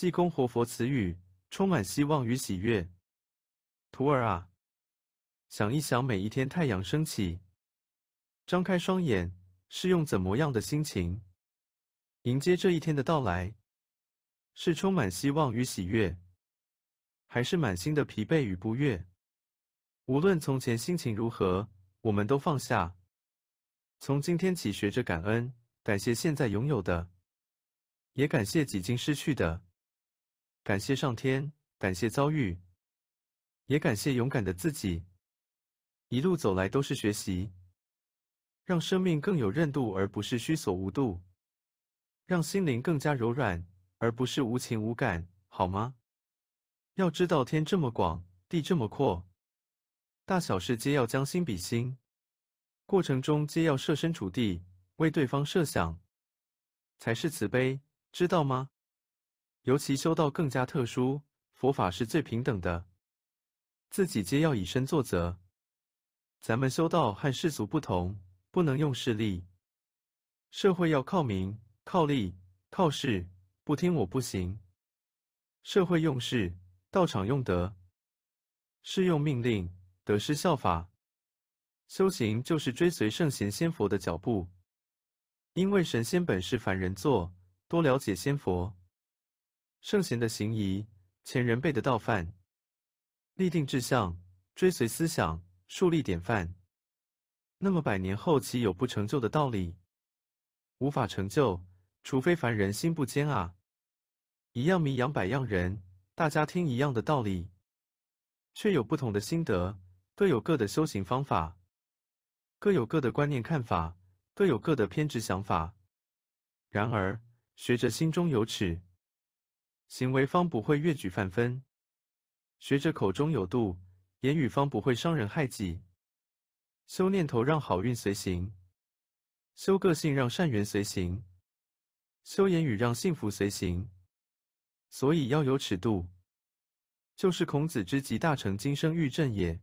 济公活佛词语充满希望与喜悦，徒儿啊，想一想，每一天太阳升起，张开双眼是用怎么样的心情迎接这一天的到来？是充满希望与喜悦，还是满心的疲惫与不悦？无论从前心情如何，我们都放下。从今天起，学着感恩，感谢现在拥有的，也感谢几经失去的。感谢上天，感谢遭遇，也感谢勇敢的自己。一路走来都是学习，让生命更有韧度，而不是虚索无度；让心灵更加柔软，而不是无情无感，好吗？要知道，天这么广，地这么阔，大小事皆要将心比心，过程中皆要设身处地，为对方设想，才是慈悲，知道吗？尤其修道更加特殊，佛法是最平等的，自己皆要以身作则。咱们修道和世俗不同，不能用势力。社会要靠名、靠利、靠势，不听我不行。社会用势，道场用德，适用命令，得失效法。修行就是追随圣贤仙佛的脚步，因为神仙本是凡人做，多了解仙佛。圣贤的行仪，前人辈的道范，立定志向，追随思想，树立典范，那么百年后岂有不成就的道理？无法成就，除非凡人心不坚啊！一样迷，养百样人，大家听一样的道理，却有不同的心得，各有各的修行方法，各有各的观念看法，各有各的偏执想法。然而学者心中有尺。行为方不会越矩犯分，学者口中有度；言语方不会伤人害己，修念头让好运随行，修个性让善缘随行，修言语让幸福随行。所以要有尺度，就是孔子之集大成，今生欲正也。